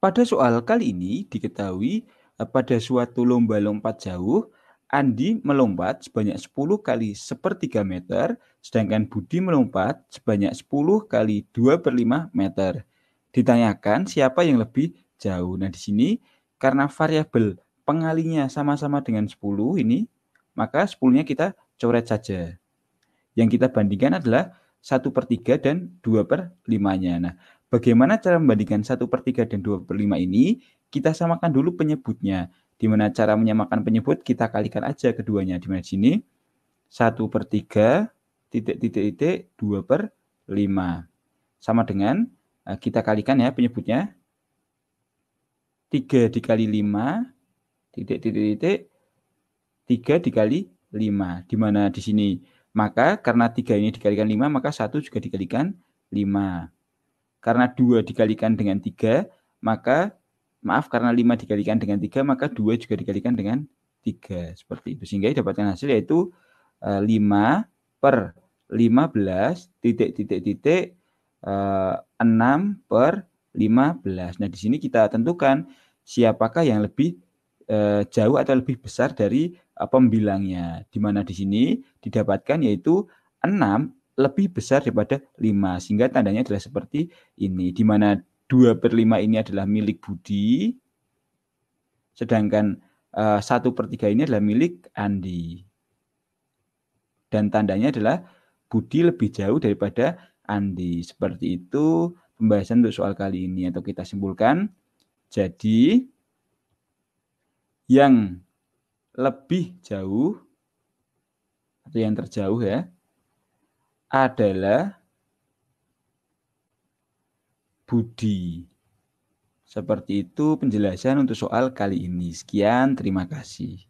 Pada soal kali ini diketahui eh, pada suatu lomba lompat jauh, Andi melompat sebanyak 10 kali 3 meter, sedangkan Budi melompat sebanyak 10 kali 2 per 5 meter. Ditanyakan siapa yang lebih jauh. Nah di sini karena variabel pengalinya sama-sama dengan 10 ini, maka 10-nya kita coret saja. Yang kita bandingkan adalah 1 per 3 dan 2 per 5-nya. Nah, Bagaimana cara membandingkan 1 per 3 dan 2 per 5 ini? Kita samakan dulu penyebutnya. Di mana cara menyamakan penyebut, kita kalikan aja keduanya. Di mana sini 1 per 3, titik-titik-titik, 2 per 5. Sama dengan eh, kita kalikan ya penyebutnya. 3 dikali 5, titik-titik-titik, 3 dikali 5. Di mana di sini? Maka karena 3 ini dikalikan 5, maka 1 juga dikalikan 5. Karena dua dikalikan dengan tiga, maka maaf karena lima dikalikan dengan tiga maka dua juga dikalikan dengan tiga Seperti itu. Sehingga didapatkan hasil yaitu eh, lima per 15 titik titik titik eh, enam per 15. Nah, di sini kita tentukan siapakah yang lebih eh, jauh atau lebih besar dari pembilangnya. Di mana di sini didapatkan yaitu 6 lebih besar daripada 5. Sehingga tandanya adalah seperti ini, di mana 2 per 5 ini adalah milik Budi, sedangkan eh, satu per 3 ini adalah milik Andi. Dan tandanya adalah Budi lebih jauh daripada Andi. Seperti itu pembahasan untuk soal kali ini. Atau kita simpulkan, jadi yang lebih jauh atau yang terjauh ya, adalah budi. Seperti itu penjelasan untuk soal kali ini. Sekian, terima kasih.